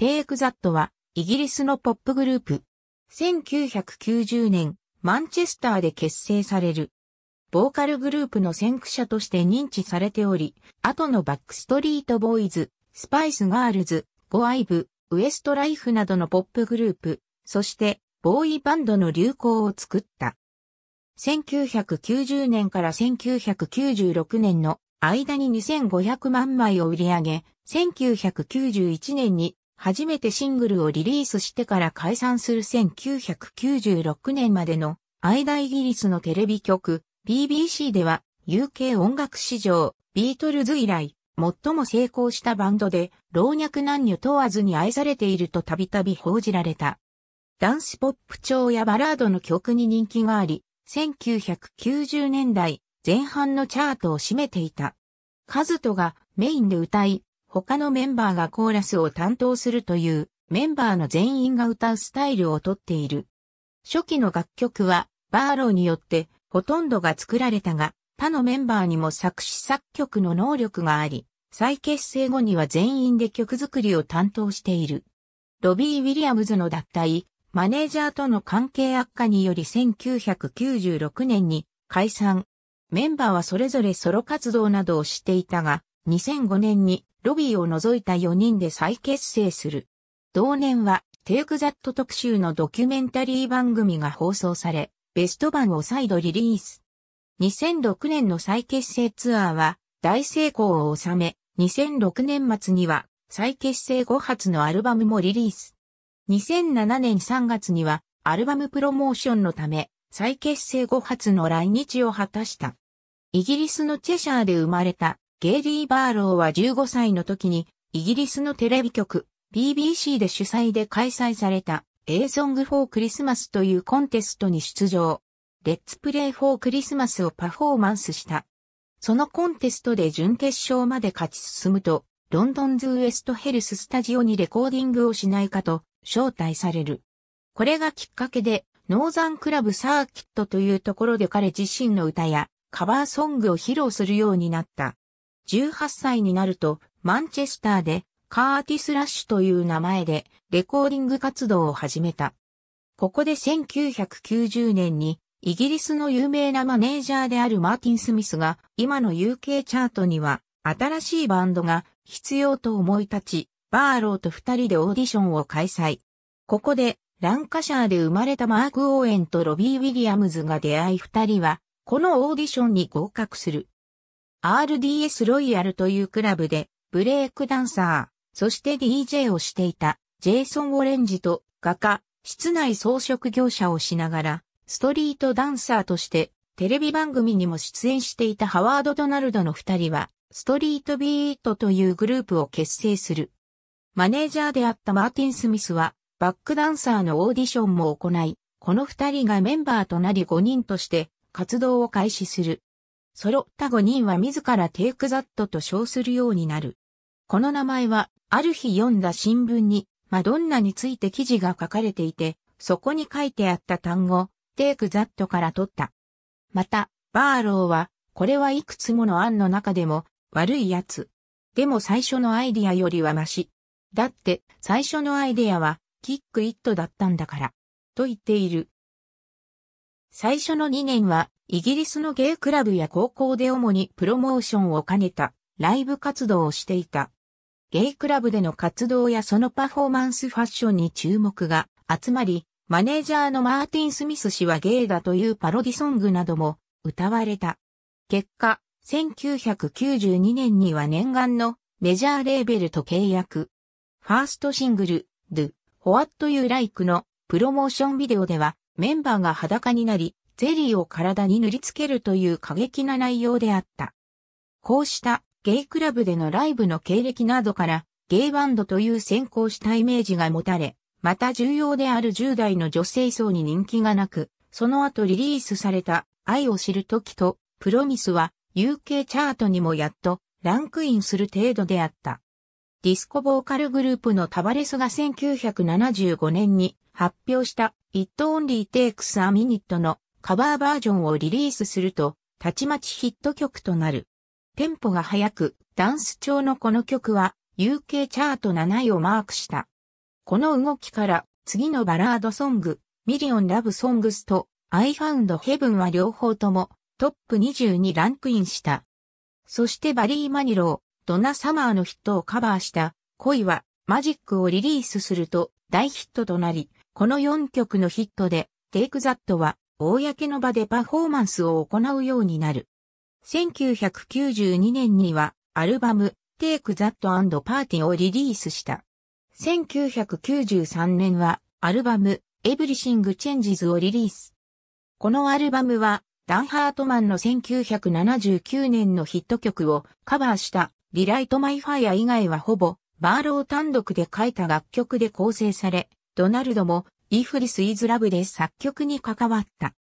テイクザットは、イギリスのポップグループ。1990年、マンチェスターで結成される。ボーカルグループの先駆者として認知されており、後のバックストリートボーイズ、スパイスガールズ、ゴアイブ、ウエストライフなどのポップグループ、そして、ボーイバンドの流行を作った。1990年から1996年の間に2500万枚を売り上げ、1991年に初めてシングルをリリースしてから解散する1996年までの間イギリスのテレビ局 BBC では UK 音楽史上ビートルズ以来最も成功したバンドで老若男女問わずに愛されているとたびたび報じられた。ダンスポップ調やバラードの曲に人気があり、1990年代前半のチャートを占めていた。カズトがメインで歌い、他のメンバーがコーラスを担当するというメンバーの全員が歌うスタイルをとっている。初期の楽曲はバーローによってほとんどが作られたが、他のメンバーにも作詞作曲の能力があり、再結成後には全員で曲作りを担当している。ロビー・ウィリアムズの脱退、マネージャーとの関係悪化により1996年に解散。メンバーはそれぞれソロ活動などをしていたが、2005年にロビーを除いた4人で再結成する。同年は、テイクザット特集のドキュメンタリー番組が放送され、ベスト版を再度リリース。2006年の再結成ツアーは大成功を収め、2006年末には再結成後発のアルバムもリリース。2007年3月にはアルバムプロモーションのため再結成後発の来日を果たした。イギリスのチェシャーで生まれたゲイリー・バーローは15歳の時に、イギリスのテレビ局、BBC で主催で開催された、A Song for Christmas というコンテストに出場。レッツプレイフォークリスマスをパフォーマンスした。そのコンテストで準決勝まで勝ち進むと、ロンドンズウエストヘルススタジオにレコーディングをしないかと招待される。これがきっかけで、ノーザンクラブサーキットというところで彼自身の歌やカバーソングを披露するようになった。18歳になると、マンチェスターで、カーティス・ラッシュという名前で、レコーディング活動を始めた。ここで1990年に、イギリスの有名なマネージャーであるマーティン・スミスが、今の UK チャートには、新しいバンドが必要と思い立ち、バーローと二人でオーディションを開催。ここで、ランカシャーで生まれたマーク・オーエンとロビー・ウィリアムズが出会い二人は、このオーディションに合格する。RDS ロイヤルというクラブで、ブレイクダンサー、そして DJ をしていた、ジェイソン・オレンジと画家、室内装飾業者をしながら、ストリートダンサーとして、テレビ番組にも出演していたハワード・ドナルドの二人は、ストリートビートというグループを結成する。マネージャーであったマーティン・スミスは、バックダンサーのオーディションも行い、この二人がメンバーとなり5人として活動を開始する。揃った5人は自らテイクザットと称するようになる。この名前は、ある日読んだ新聞に、マドンナについて記事が書かれていて、そこに書いてあった単語、テイクザットから取った。また、バーローは、これはいくつもの案の中でも、悪いやつ。でも最初のアイディアよりはマシ。だって、最初のアイディアは、キックイットだったんだから。と言っている。最初の2年は、イギリスのゲイクラブや高校で主にプロモーションを兼ねたライブ活動をしていた。ゲイクラブでの活動やそのパフォーマンスファッションに注目が集まり、マネージャーのマーティン・スミス氏はゲイだというパロディソングなども歌われた。結果、1992年には念願のメジャーレーベルと契約。ファーストシングル、The What You Like のプロモーションビデオではメンバーが裸になり、ゼリーを体に塗りつけるという過激な内容であった。こうしたゲイクラブでのライブの経歴などからゲイバンドという先行したイメージが持たれ、また重要である10代の女性層に人気がなく、その後リリースされた愛を知る時とプロミスは UK チャートにもやっとランクインする程度であった。ディスコボーカルグループのタバレスが1975年に発表した It Only Takes a Minute のカバーバージョンをリリースすると、たちまちヒット曲となる。テンポが速く、ダンス調のこの曲は、UK チャート7位をマークした。この動きから、次のバラードソング、ミリオンラブソングスと、I found heaven は両方とも、トップ20にランクインした。そしてバリー・マニロー、ドナ・サマーのヒットをカバーした、恋は、マジックをリリースすると、大ヒットとなり、この4曲のヒットで、テイクザットは、公の場でパフォーマンスを行うようになる。1992年にはアルバム Take That and Party をリリースした。1993年はアルバム Everything Changes をリリース。このアルバムはダンハートマンの1979年のヒット曲をカバーしたリライトマイファイア以外はほぼバーロー単独で書いた楽曲で構成され、ドナルドもイーフリス・イズ・ラブで作曲に関わった。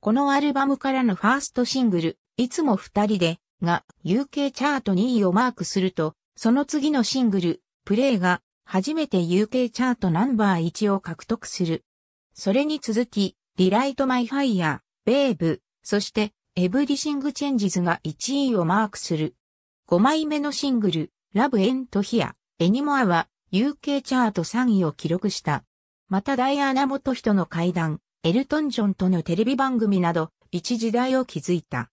このアルバムからのファーストシングル、いつも二人で、が UK チャート2位をマークすると、その次のシングル、プレイが、初めて UK チャートナンバー1を獲得する。それに続き、リライト・マイ・ファイヤー、ベーブ、そして、エブリシング・チェンジズが1位をマークする。5枚目のシングル、ラブ・エント・ヒア、エニモアは UK チャート3位を記録した。またダイアナ元人の会談、エルトン・ジョンとのテレビ番組など、一時代を築いた。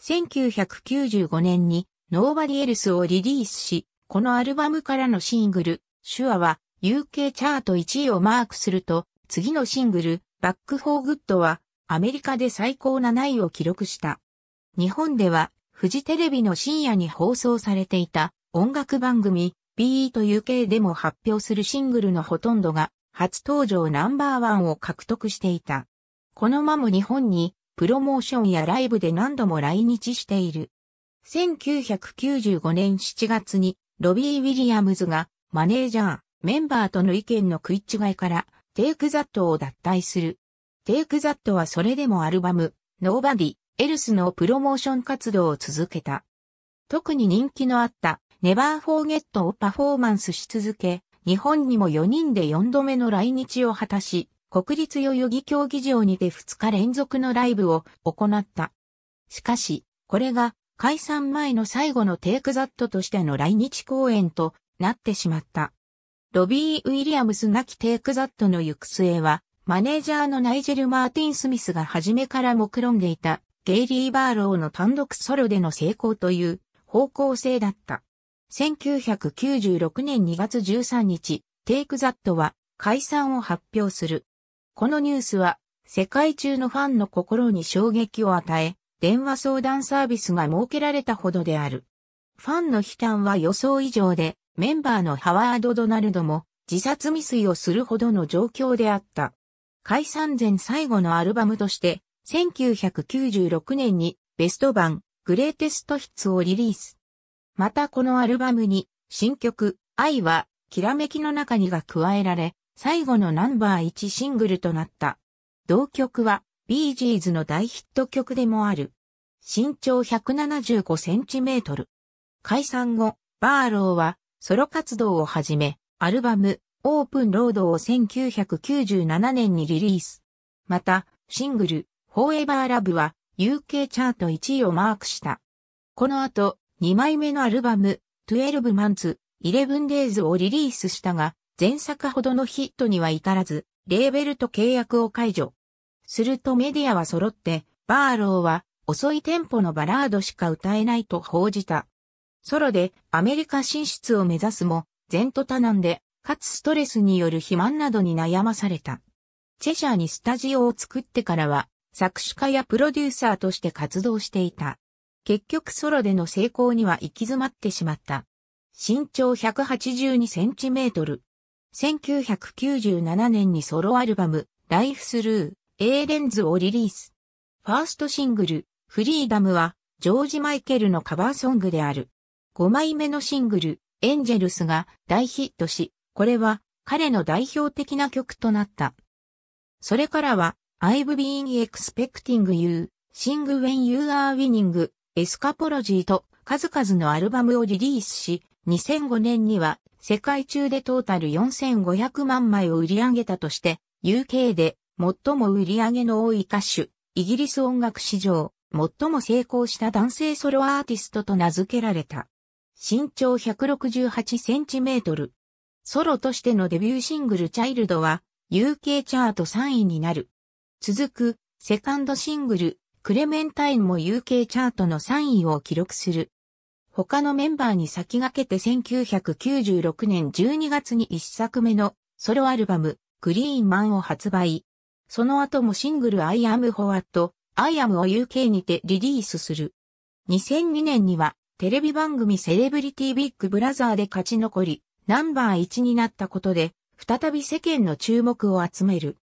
1995年に、ノーバディエルスをリリースし、このアルバムからのシングル、ュアは、UK チャート1位をマークすると、次のシングル、バック・フォー・グッドは、アメリカで最高7位を記録した。日本では、フジテレビの深夜に放送されていた音楽番組 BE と UK でも発表するシングルのほとんどが初登場ナンバーワンを獲得していた。この間も日本にプロモーションやライブで何度も来日している。1995年7月にロビー・ウィリアムズがマネージャー、メンバーとの意見の食い違いからテイクザットを脱退する。テイクザットはそれでもアルバム、ノーバディ、エルスのプロモーション活動を続けた。特に人気のあった、ネバーフォーゲットをパフォーマンスし続け、日本にも4人で4度目の来日を果たし、国立代々木競技場にて2日連続のライブを行った。しかし、これが解散前の最後のテイクザットとしての来日公演となってしまった。ロビー・ウィリアムスなきテイクザットの行く末は、マネージャーのナイジェル・マーティン・スミスが初めから目論んでいた、ゲイリー・バーローの単独ソロでの成功という方向性だった。1996年2月13日、テイクザットは解散を発表する。このニュースは世界中のファンの心に衝撃を与え、電話相談サービスが設けられたほどである。ファンの悲嘆は予想以上で、メンバーのハワード・ドナルドも自殺未遂をするほどの状況であった。解散前最後のアルバムとして、1996年にベスト版グレーテストヒッツをリリース。またこのアルバムに、新曲、愛は、きらめきの中にが加えられ、最後のナンバー1シングルとなった。同曲は、ビージーズの大ヒット曲でもある。身長175センチメートル。解散後、バーローは、ソロ活動をはじめ、アルバム、オープンロードを1997年にリリース。また、シングル、フォーエバーラブは、UK チャート1位をマークした。この後、2枚目のアルバム、12 Months, 11 Days をリリースしたが、前作ほどのヒットには至らず、レーベルと契約を解除。するとメディアは揃って、バーローは遅いテンポのバラードしか歌えないと報じた。ソロでアメリカ進出を目指すも、前途多難で、かつストレスによる肥満などに悩まされた。チェシャーにスタジオを作ってからは、作詞家やプロデューサーとして活動していた。結局ソロでの成功には行き詰まってしまった。身長182センチメートル。1997年にソロアルバム、ライフスルー、A レンズをリリース。ファーストシングル、フリーダムは、ジョージ・マイケルのカバーソングである。5枚目のシングル、エンジェルスが大ヒットし、これは彼の代表的な曲となった。それからは、I've been expecting you, sing when you are winning エスカポロジーと数々のアルバムをリリースし、2005年には世界中でトータル4500万枚を売り上げたとして、UK で最も売り上げの多い歌手、イギリス音楽史上、最も成功した男性ソロアーティストと名付けられた。身長168センチメートル。ソロとしてのデビューシングルチャイルドは UK チャート3位になる。続くセカンドシングルクレメンタインも UK チャートの3位を記録する。他のメンバーに先駆けて1996年12月に1作目のソロアルバム、グリーンマンを発売。その後もシングル I am What, I am を UK にてリリースする。2002年にはテレビ番組セレブリティビッグブラザーで勝ち残り、ナンバー1になったことで、再び世間の注目を集める。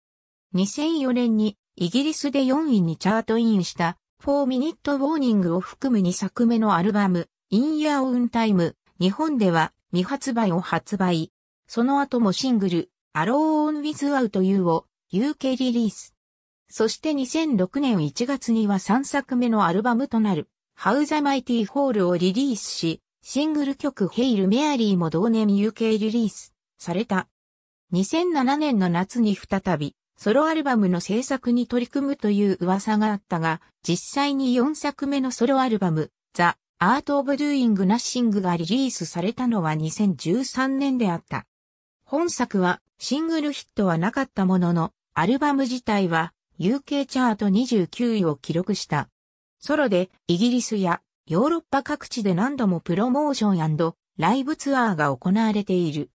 2004年にイギリスで4位にチャートインした、4ミニットウォーニングを含む2作目のアルバム、In Your Own Time、日本では未発売を発売。その後もシングル、Alone Without You を UK リリース。そして2006年1月には3作目のアルバムとなる、How the Mighty h a l l をリリースし、シングル曲 Hail Mary も同年 UK リリースされた。2007年の夏に再びソロアルバムの制作に取り組むという噂があったが、実際に4作目のソロアルバム、ザ・アート・オブ・ドゥイング・ナッシングがリリースされたのは2013年であった。本作はシングルヒットはなかったものの、アルバム自体は UK チャート29位を記録した。ソロでイギリスやヨーロッパ各地で何度もプロモーションライブツアーが行われている。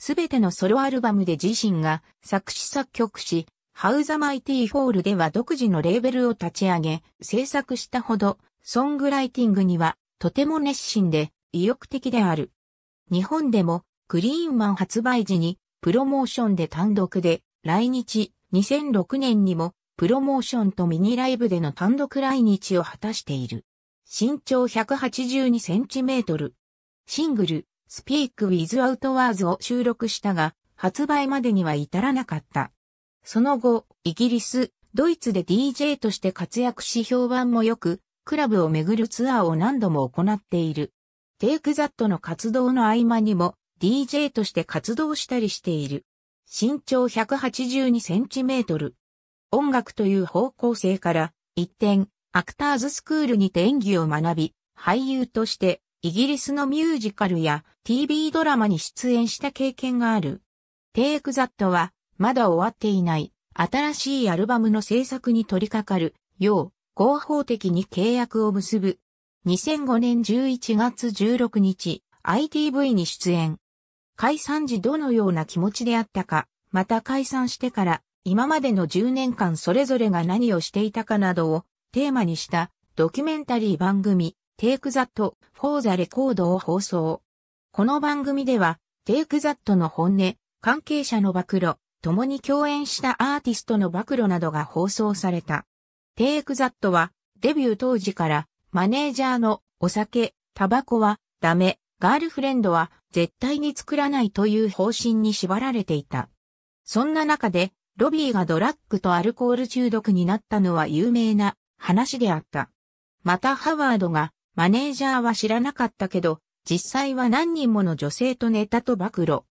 すべてのソロアルバムで自身が作詞作曲し、ハウザマイティホールでは独自のレーベルを立ち上げ、制作したほど、ソングライティングにはとても熱心で意欲的である。日本でもグリーンマン発売時にプロモーションで単独で来日2006年にもプロモーションとミニライブでの単独来日を果たしている。身長182センチメートル。シングル、Speak Without Words を収録したが、発売までには至らなかった。その後、イギリス、ドイツで DJ として活躍し評判も良く、クラブを巡るツアーを何度も行っている。Take That の活動の合間にも DJ として活動したりしている。身長182センチメートル。音楽という方向性から一転、アクターズスクールにて演技を学び、俳優としてイギリスのミュージカルや TV ドラマに出演した経験がある。Take That は、まだ終わっていない、新しいアルバムの制作に取り掛かる、よう、合法的に契約を結ぶ。2005年11月16日、ITV に出演。解散時どのような気持ちであったか、また解散してから、今までの10年間それぞれが何をしていたかなどをテーマにしたドキュメンタリー番組 Take That for the Record を放送。この番組では、Take That の本音、関係者の暴露、共に共演したアーティストの暴露などが放送された。Take That は、デビュー当時から、マネージャーのお酒、タバコはダメ、ガールフレンドは絶対に作らないという方針に縛られていた。そんな中で、ロビーがドラッグとアルコール中毒になったのは有名な話であった。またハワードがマネージャーは知らなかったけど、実際は何人もの女性とネタと暴露。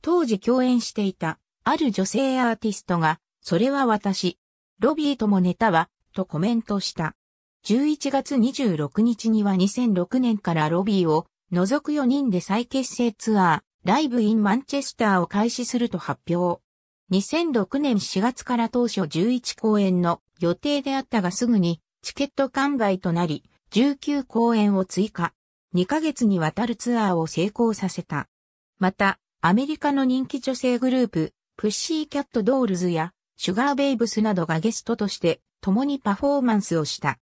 当時共演していた、ある女性アーティストが、それは私、ロビーともネタは、とコメントした。11月26日には2006年からロビーを除く4人で再結成ツアー、ライブインマンチェスターを開始すると発表。2006年4月から当初11公演の予定であったがすぐにチケット完売となり、19公演を追加、2ヶ月にわたるツアーを成功させた。また、アメリカの人気女性グループ、プッシーキャットドールズや、シュガーベイブスなどがゲストとして、共にパフォーマンスをした。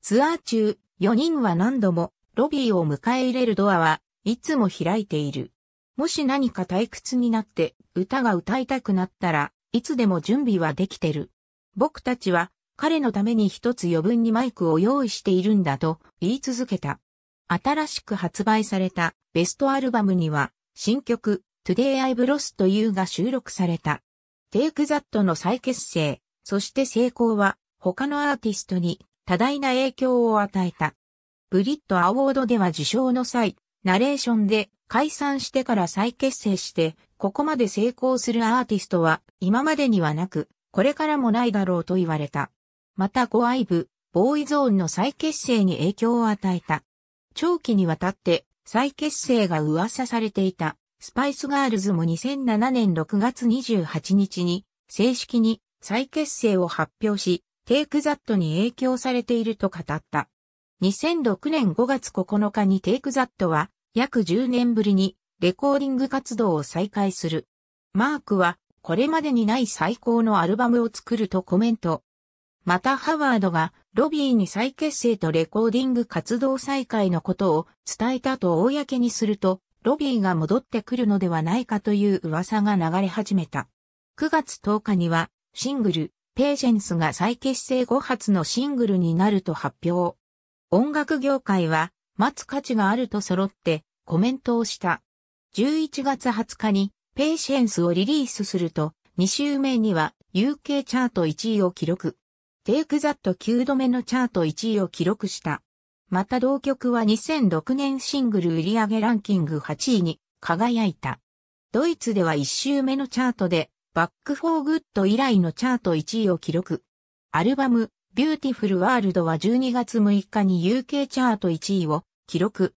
ツアー中、4人は何度も、ロビーを迎え入れるドアはいつも開いている。もし何か退屈になって歌が歌いたくなったらいつでも準備はできてる。僕たちは彼のために一つ余分にマイクを用意しているんだと言い続けた。新しく発売されたベストアルバムには新曲 Today I've Lost You が収録された。Take That の再結成、そして成功は他のアーティストに多大な影響を与えた。ブリットアワードでは受賞の際、ナレーションで解散してから再結成して、ここまで成功するアーティストは今までにはなく、これからもないだろうと言われた。また5アイブ、ボーイゾーンの再結成に影響を与えた。長期にわたって再結成が噂されていたスパイスガールズも2007年6月28日に正式に再結成を発表し、テイクザットに影響されていると語った。2006年5月9日にテイクザットは約10年ぶりにレコーディング活動を再開する。マークはこれまでにない最高のアルバムを作るとコメント。またハワードがロビーに再結成とレコーディング活動再開のことを伝えたと公にすると、ロビーが戻ってくるのではないかという噂が流れ始めた。9月10日にはシングル、ペーシェンスが再結成後発のシングルになると発表。音楽業界は待つ価値があると揃ってコメントをした。11月20日にペーシェンスをリリースすると、2週目には UK チャート1位を記録。テイクザット9度目のチャート1位を記録した。また同曲は2006年シングル売上ランキング8位に輝いた。ドイツでは1週目のチャートで、バックフォーグッド以来のチャート1位を記録。アルバム、ビューティフルワールドは12月6日に UK チャート1位を記録。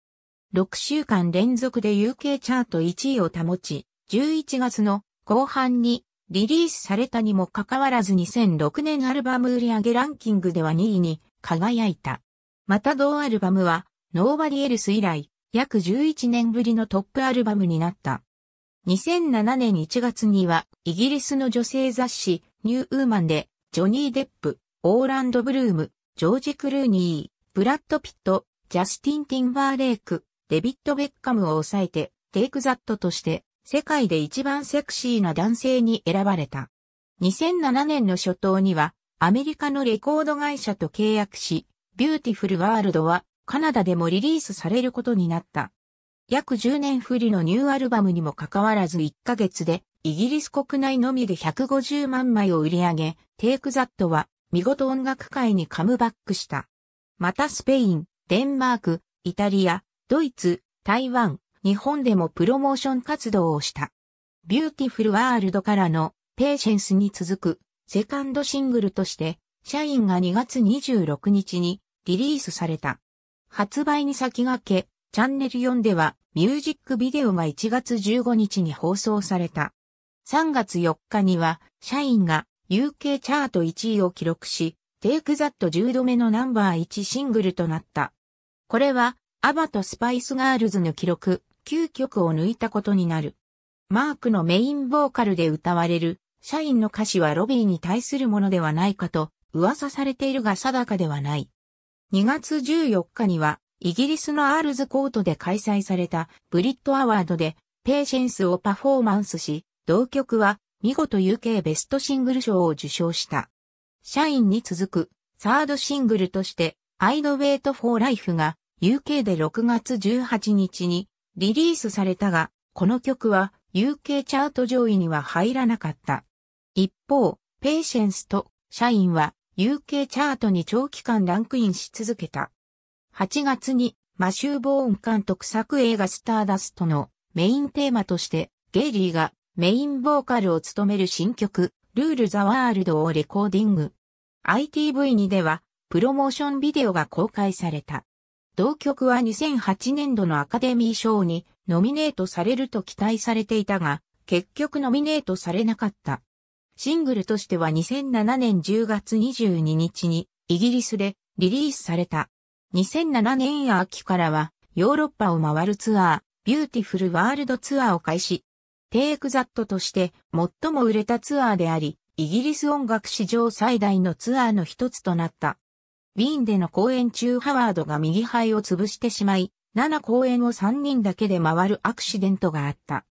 6週間連続で UK チャート1位を保ち、11月の後半にリリースされたにもかかわらず2006年アルバム売上ランキングでは2位に輝いた。また同アルバムは、ノーバディエルス以来、約11年ぶりのトップアルバムになった。2007年1月には、イギリスの女性雑誌、ニューウーマンで、ジョニー・デップ、オーランド・ブルーム、ジョージ・クルーニー、ブラッド・ピット、ジャスティン・ティンバーレイク、デビッド・ベッカムを抑えて、テイク・ザットとして、世界で一番セクシーな男性に選ばれた。2007年の初頭には、アメリカのレコード会社と契約し、ビューティフルワールドはカナダでもリリースされることになった。約10年振りのニューアルバムにもかかわらず1ヶ月で、イギリス国内のみで150万枚を売り上げ、テイクザットは見事音楽界にカムバックした。またスペイン、デンマーク、イタリア、ドイツ、台湾、日本でもプロモーション活動をした。ビューティフルワールドからのペーシェンスに続くセカンドシングルとして社員が2月26日にリリースされた。発売に先駆け、チャンネル4ではミュージックビデオが1月15日に放送された。3月4日には社員が UK チャート1位を記録し、テイクザット10度目のナンバー1シングルとなった。これはアバとスパイスガールズの記録9曲を抜いたことになる。マークのメインボーカルで歌われる、社員の歌詞はロビーに対するものではないかと噂されているが定かではない。2月14日には、イギリスのアールズコートで開催されたブリッドアワードで、ペーシェンスをパフォーマンスし、同曲は見事 UK ベストシングル賞を受賞した。社員に続くサードシングルとして、I'd Wait for Life が UK で6月18日にリリースされたが、この曲は UK チャート上位には入らなかった。一方、ペイシェンスと社員は UK チャートに長期間ランクインし続けた。8月にマシュー・ボーン監督作映画スターダストのメインテーマとしてゲイリーがメインボーカルを務める新曲ルール・ザ・ワールドをレコーディング。ITV2 ではプロモーションビデオが公開された。同曲は2008年度のアカデミー賞にノミネートされると期待されていたが、結局ノミネートされなかった。シングルとしては2007年10月22日にイギリスでリリースされた。2007年秋からはヨーロッパを回るツアー、ビューティフルワールドツアーを開始。テイクザットとして最も売れたツアーであり、イギリス音楽史上最大のツアーの一つとなった。ウィーンでの公演中ハワードが右肺を潰してしまい、7公演を3人だけで回るアクシデントがあった。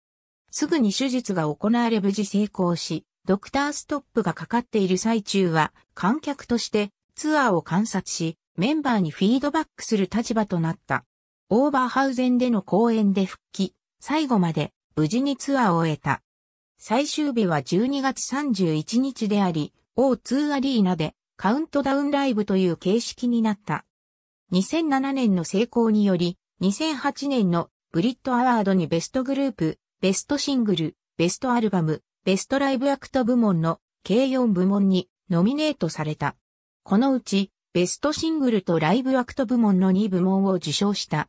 すぐに手術が行われ無事成功し、ドクターストップがかかっている最中は、観客としてツアーを観察し、メンバーにフィードバックする立場となった。オーバーハウゼンでの公演で復帰、最後まで無事にツアーを終えた。最終日は12月31日であり、O2 アリーナでカウントダウンライブという形式になった。2007年の成功により、2008年のブリットアワードにベストグループ、ベストシングル、ベストアルバム、ベストライブアクト部門の計4部門にノミネートされた。このうち、ベストシングルとライブアクト部門の2部門を受賞した。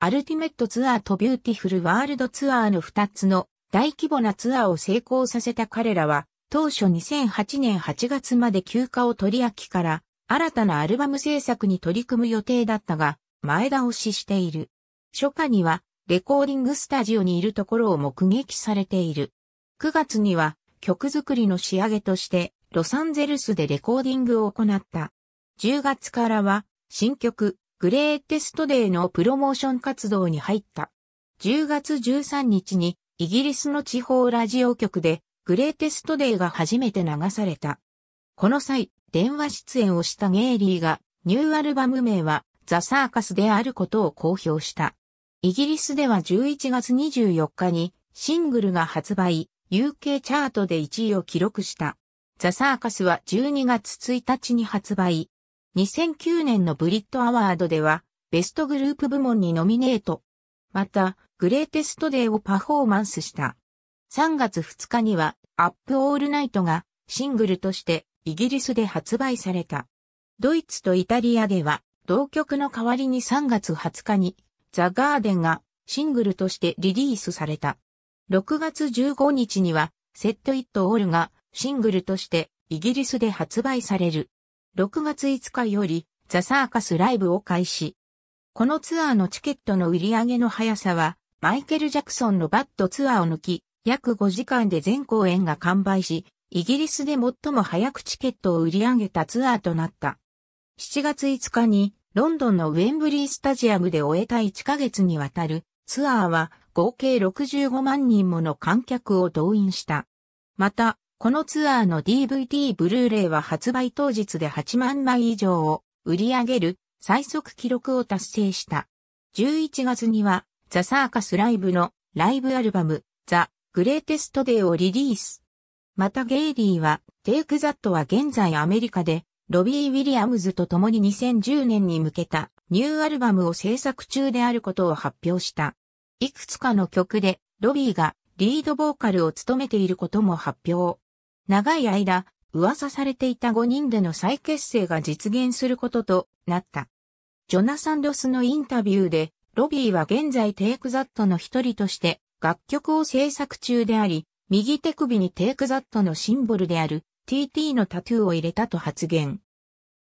アルティメットツアーとビューティフルワールドツアーの2つの大規模なツアーを成功させた彼らは、当初2008年8月まで休暇を取り秋から、新たなアルバム制作に取り組む予定だったが、前倒ししている。初夏には、レコーディングスタジオにいるところを目撃されている。9月には、曲作りの仕上げとして、ロサンゼルスでレコーディングを行った。10月からは、新曲、グレーテストデーのプロモーション活動に入った。10月13日に、イギリスの地方ラジオ局で、グレーテストデイが初めて流された。この際、電話出演をしたゲイリーが、ニューアルバム名は、ザ・サーカスであることを公表した。イギリスでは11月24日に、シングルが発売、UK チャートで1位を記録した。ザ・サーカスは12月1日に発売。2009年のブリットアワードでは、ベストグループ部門にノミネート。また、グレーテストデーをパフォーマンスした。3月2日には、アップオールナイトがシングルとしてイギリスで発売された。ドイツとイタリアでは同曲の代わりに3月20日にザ・ガーデンがシングルとしてリリースされた。6月15日にはセット・イット・オールがシングルとしてイギリスで発売される。6月5日よりザ・サーカスライブを開始。このツアーのチケットの売り上げの速さはマイケル・ジャクソンのバッドツアーを抜き約5時間で全公演が完売し、イギリスで最も早くチケットを売り上げたツアーとなった。7月5日にロンドンのウェンブリースタジアムで終えた1ヶ月にわたるツアーは合計65万人もの観客を動員した。また、このツアーの DVD ブルーレイは発売当日で8万枚以上を売り上げる最速記録を達成した。11月にはザ・サーカスライブのライブアルバムザ・グレーテストデーをリリース。またゲイリーは、テイクザットは現在アメリカで、ロビー・ウィリアムズと共に2010年に向けたニューアルバムを制作中であることを発表した。いくつかの曲で、ロビーがリードボーカルを務めていることも発表。長い間、噂されていた5人での再結成が実現することとなった。ジョナサン・ロスのインタビューで、ロビーは現在テイクザットの一人として楽曲を制作中であり、右手首にテイクザットのシンボルである TT のタトゥーを入れたと発言。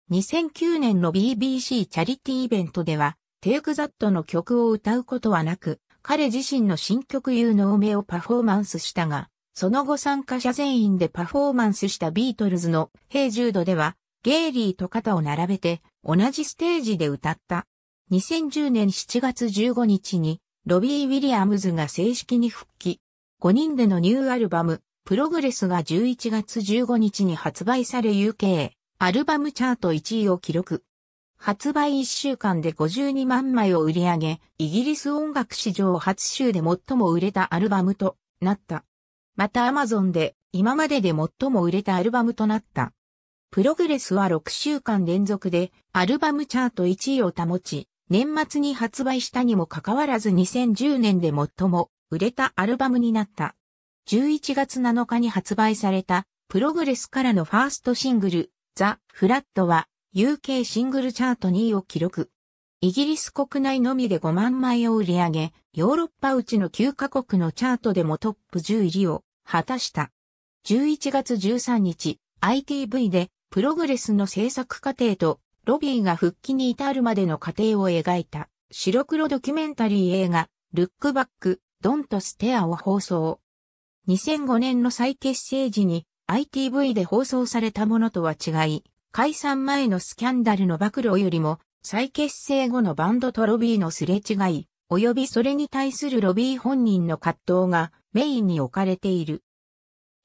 2009年の BBC チャリティーイベントでは、テイクザットの曲を歌うことはなく、彼自身の新曲有能名をパフォーマンスしたが、その後参加者全員でパフォーマンスしたビートルズのヘイジュードでは、ゲイリーと肩を並べて同じステージで歌った。2010年7月15日にロビー・ウィリアムズが正式に復帰。5人でのニューアルバム、プログレスが11月15日に発売され UK、アルバムチャート1位を記録。発売1週間で52万枚を売り上げ、イギリス音楽史上初週で最も売れたアルバムとなった。またアマゾンで今までで最も売れたアルバムとなった。プログレスは6週間連続でアルバムチャート1位を保ち、年末に発売したにもかかわらず2010年で最も売れたアルバムになった。11月7日に発売されたプログレスからのファーストシングル、ザ・フラットは UK シングルチャート2位を記録。イギリス国内のみで5万枚を売り上げ、ヨーロッパうちの9カ国のチャートでもトップ10位を果たした。11月13日、ITV でプログレスの制作過程とロビーが復帰に至るまでの過程を描いた白黒ドキュメンタリー映画、ルックバック、ドンとステアを放送。2005年の再結成時に ITV で放送されたものとは違い、解散前のスキャンダルの暴露よりも、再結成後のバンドとロビーのすれ違い、及びそれに対するロビー本人の葛藤がメインに置かれている。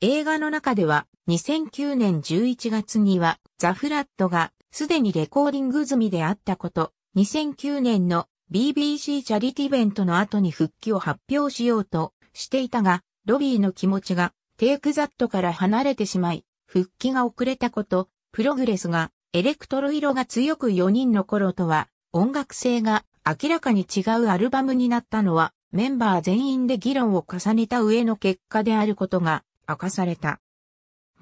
映画の中では2009年11月にはザ・フラットがすでにレコーディング済みであったこと、2009年の BBC チャリティベントの後に復帰を発表しようとしていたが、ロビーの気持ちがテイクザットから離れてしまい、復帰が遅れたこと、プログレスがエレクトロ色が強く4人の頃とは音楽性が明らかに違うアルバムになったのはメンバー全員で議論を重ねた上の結果であることが明かされた。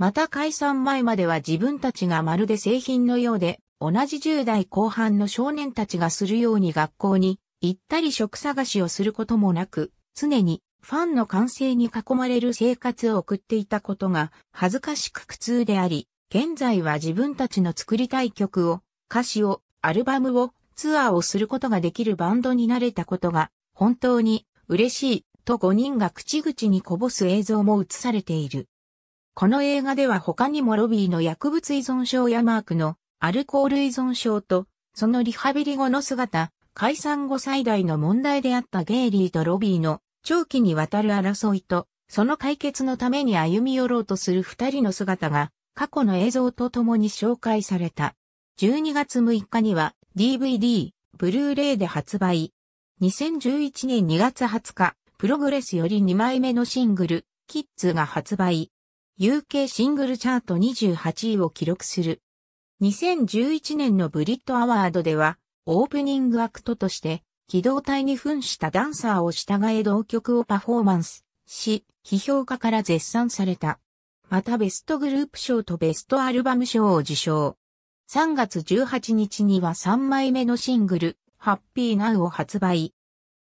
また解散前までは自分たちがまるで製品のようで、同じ10代後半の少年たちがするように学校に行ったり職探しをすることもなく、常にファンの歓声に囲まれる生活を送っていたことが恥ずかしく苦痛であり、現在は自分たちの作りたい曲を、歌詞を、アルバムを、ツアーをすることができるバンドになれたことが本当に嬉しいと5人が口々にこぼす映像も映されている。この映画では他にもロビーの薬物依存症やマークのアルコール依存症と、そのリハビリ後の姿、解散後最大の問題であったゲイリーとロビーの長期にわたる争いと、その解決のために歩み寄ろうとする二人の姿が、過去の映像と共に紹介された。12月6日には DVD、ブルーレイで発売。2011年2月20日、プログレスより2枚目のシングル、キッズが発売。UK シングルチャート28位を記録する。2011年のブリットアワードでは、オープニングアクトとして、機動隊に扮したダンサーを従え同曲をパフォーマンスし、批評家から絶賛された。またベストグループ賞とベストアルバム賞を受賞。3月18日には3枚目のシングル、ハッピーナウを発売。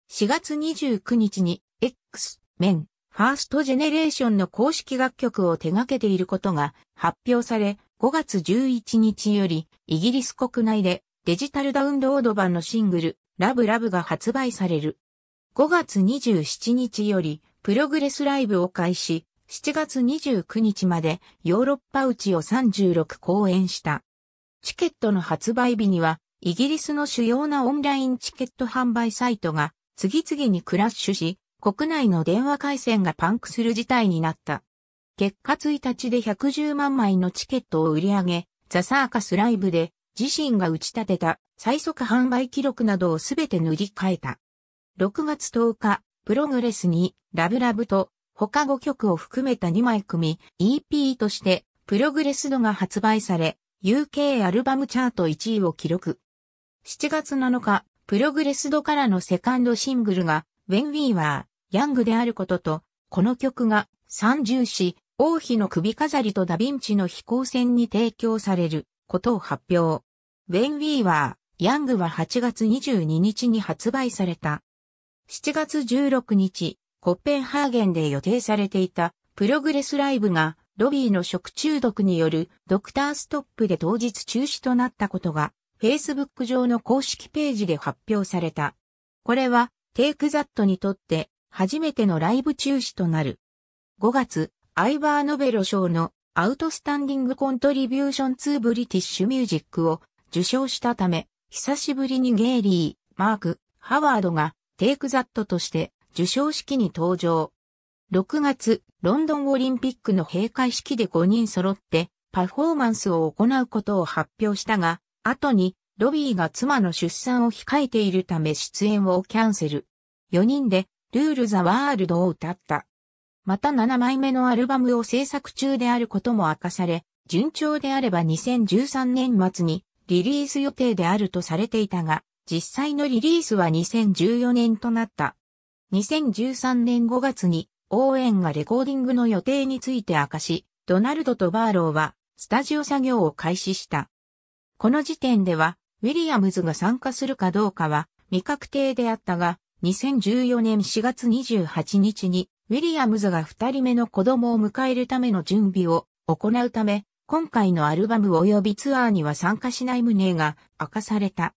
4月29日に X メンファーストジェネレーションの公式楽曲を手掛けていることが発表され、5月11日よりイギリス国内でデジタルダウンロード版のシングル、ラブラブが発売される。5月27日よりプログレスライブを開始、7月29日までヨーロッパうちを36公演した。チケットの発売日には、イギリスの主要なオンラインチケット販売サイトが次々にクラッシュし、国内の電話回線がパンクする事態になった。結果1日で110万枚のチケットを売り上げ、ザ・サーカスライブで自身が打ち立てた最速販売記録などをすべて塗り替えた。6月10日、プログレスにラブラブと他5曲を含めた2枚組 EP としてプログレス度が発売され、UK アルバムチャート1位を記録。7月7日、プログレス度からのセカンドシングルが When We Were ヤングであることと、この曲が三重詩、王妃の首飾りとダヴィンチの飛行船に提供されることを発表。When We Were ヤングは8月22日に発売された。7月16日、コッペンハーゲンで予定されていたプログレスライブがロビーの食中毒によるドクターストップで当日中止となったことが Facebook 上の公式ページで発表された。これはテイクザットにとって初めてのライブ中止となる。5月、アイバーノベロ賞のアウトスタンディングコントリビューションツーブリティッシュミュージックを受賞したため、久しぶりにゲイリー、マーク、ハワードがテイクザットとして受賞式に登場。6月、ロンドンオリンピックの閉会式で5人揃ってパフォーマンスを行うことを発表したが、後にロビーが妻の出産を控えているため出演をキャンセル。4人でルール・ザ・ワールドを歌った。また7枚目のアルバムを制作中であることも明かされ、順調であれば2013年末にリリース予定であるとされていたが、実際のリリースは2014年となった。2013年5月に、応援がレコーディングの予定について明かし、ドナルドとバーローは、スタジオ作業を開始した。この時点では、ウィリアムズが参加するかどうかは未確定であったが、2014年4月28日に、ウィリアムズが2人目の子供を迎えるための準備を行うため、今回のアルバム及びツアーには参加しない旨が明かされた。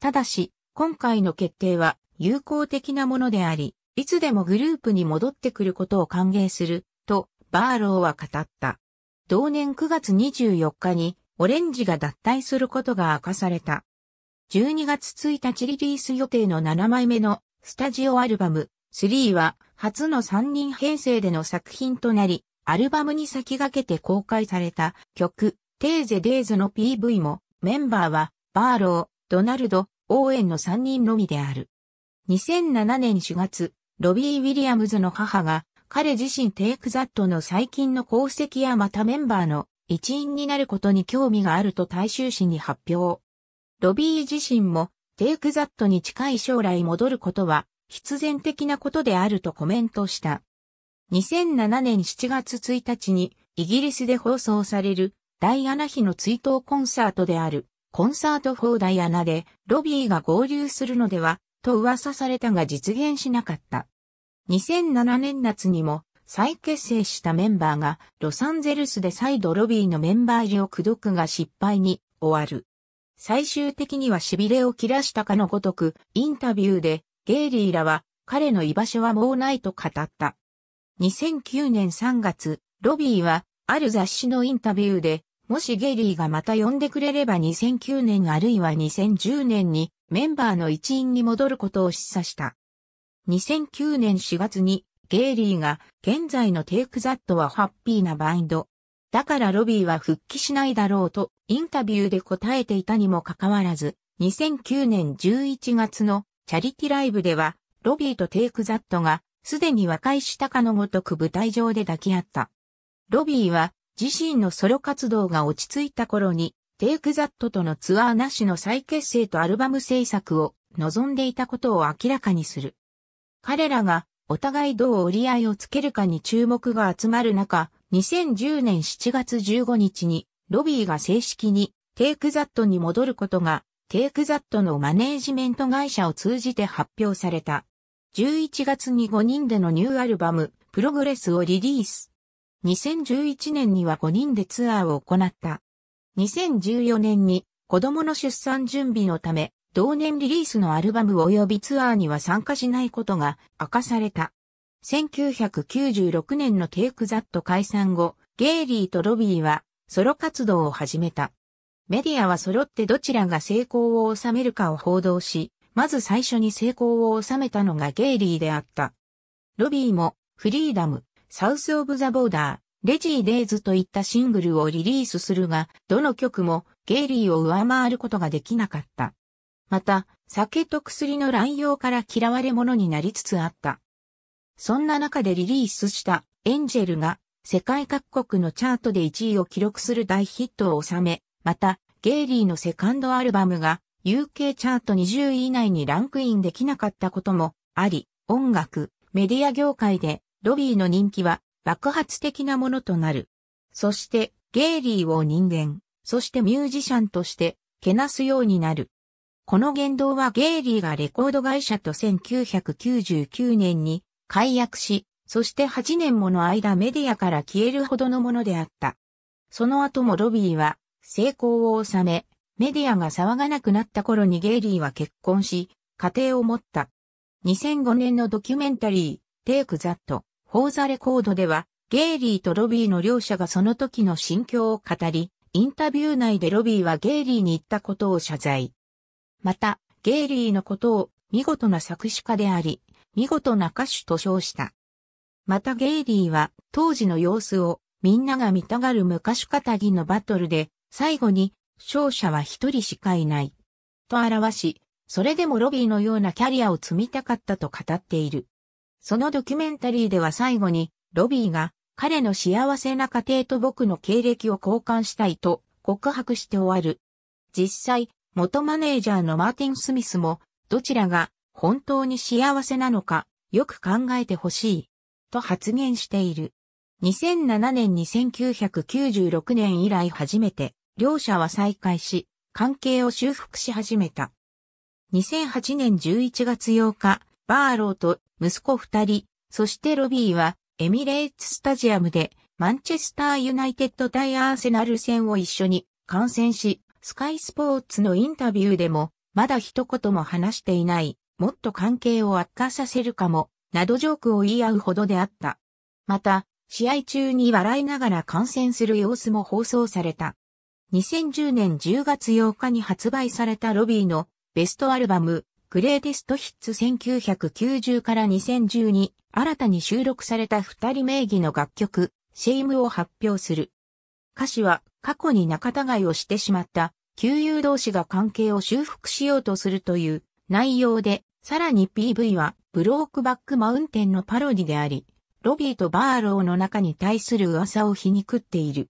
ただし、今回の決定は友好的なものであり、いつでもグループに戻ってくることを歓迎する、と、バーローは語った。同年9月24日に、オレンジが脱退することが明かされた。12月1日リリース予定の7枚目のスタジオアルバム3は初の3人編成での作品となり、アルバムに先駆けて公開された曲、テーゼデイズの PV も、メンバーは、バーロー、ドナルド、オーエンの3人のみである。2007年4月、ロビー・ウィリアムズの母が、彼自身テイクザットの最近の功績やまたメンバーの一員になることに興味があると大衆紙に発表。ロビー自身もテイクザットに近い将来戻ることは必然的なことであるとコメントした。2007年7月1日にイギリスで放送されるダイアナ妃の追悼コンサートであるコンサート4ダイアナでロビーが合流するのではと噂されたが実現しなかった。2007年夏にも再結成したメンバーがロサンゼルスで再度ロビーのメンバー入りを口説くが失敗に終わる。最終的には痺れを切らしたかのごとく、インタビューで、ゲイリーらは、彼の居場所はもうないと語った。2009年3月、ロビーは、ある雑誌のインタビューで、もしゲイリーがまた呼んでくれれば2009年あるいは2010年に、メンバーの一員に戻ることを示唆した。2009年4月に、ゲイリーが、現在のテイクザットはハッピーなバインド、だからロビーは復帰しないだろうとインタビューで答えていたにもかかわらず、2009年11月のチャリティライブでは、ロビーとテイクザットが、すでに和解したかのごとく舞台上で抱き合った。ロビーは、自身のソロ活動が落ち着いた頃に、テイクザットとのツアーなしの再結成とアルバム制作を望んでいたことを明らかにする。彼らがお互いどう折り合いをつけるかに注目が集まる中、2010年7月15日に、ロビーが正式に、テイクザットに戻ることが、テイクザットのマネージメント会社を通じて発表された。11月に5人でのニューアルバム、プログレスをリリース。2011年には5人でツアーを行った。2014年に子供の出産準備のため、同年リリースのアルバム及びツアーには参加しないことが明かされた。1996年のテイクザット解散後、ゲイリーとロビーはソロ活動を始めた。メディアは揃ってどちらが成功を収めるかを報道し、まず最初に成功を収めたのがゲイリーであった。ロビーも、フリーダム、サウス・オブ・ザ・ボーダー、レジー・デイズといったシングルをリリースするが、どの曲もゲイリーを上回ることができなかった。また、酒と薬の乱用から嫌われ者になりつつあった。そんな中でリリースしたエンジェルが世界各国のチャートで1位を記録する大ヒットを収め、またゲイリーのセカンドアルバムが UK チャート20位以内にランクインできなかったこともあり、音楽、メディア業界でロビーの人気は爆発的なものとなる。そしてゲイリーを人間、そしてミュージシャンとしてけなすようになる。この言動はゲイリーがレコード会社と1999年に解約し、そして8年もの間メディアから消えるほどのものであった。その後もロビーは成功を収め、メディアが騒がなくなった頃にゲイリーは結婚し、家庭を持った。2005年のドキュメンタリー、テイクザット、ホーザレコードでは、ゲイリーとロビーの両者がその時の心境を語り、インタビュー内でロビーはゲイリーに言ったことを謝罪。また、ゲイリーのことを見事な作詞家であり、見事な歌手と称した。またゲイリーは当時の様子をみんなが見たがる昔片りのバトルで最後に勝者は一人しかいないと表し、それでもロビーのようなキャリアを積みたかったと語っている。そのドキュメンタリーでは最後にロビーが彼の幸せな家庭と僕の経歴を交換したいと告白して終わる。実際、元マネージャーのマーティン・スミスもどちらが本当に幸せなのか、よく考えてほしい、と発言している。2007年に1996年以来初めて、両者は再開し、関係を修復し始めた。2008年11月8日、バーローと息子二人、そしてロビーはエミレーツスタジアムでマンチェスターユナイテッド対アーセナル戦を一緒に観戦し、スカイスポーツのインタビューでもまだ一言も話していないもっと関係を悪化させるかも、などジョークを言い合うほどであった。また、試合中に笑いながら観戦する様子も放送された。2010年10月8日に発売されたロビーのベストアルバム、グレーテストヒッツ1990から2010に新たに収録された二人名義の楽曲、シェイムを発表する。歌詞は過去に仲違いをしてしまった、旧友同士が関係を修復しようとするという内容でさらに PV はブロークバックマウンテンのパロディであり、ロビーとバーローの中に対する噂を皮肉っている。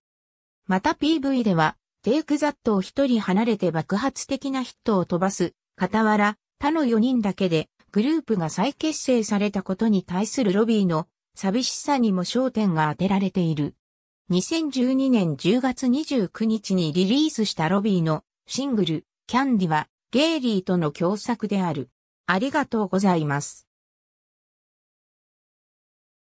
また PV では、テイクザットを一人離れて爆発的なヒットを飛ばす、傍ら、他の4人だけで、グループが再結成されたことに対するロビーの寂しさにも焦点が当てられている。2012年10月29日にリリースしたロビーのシングル、キャンディは、ゲイリーとの共作である。ありがとうございます。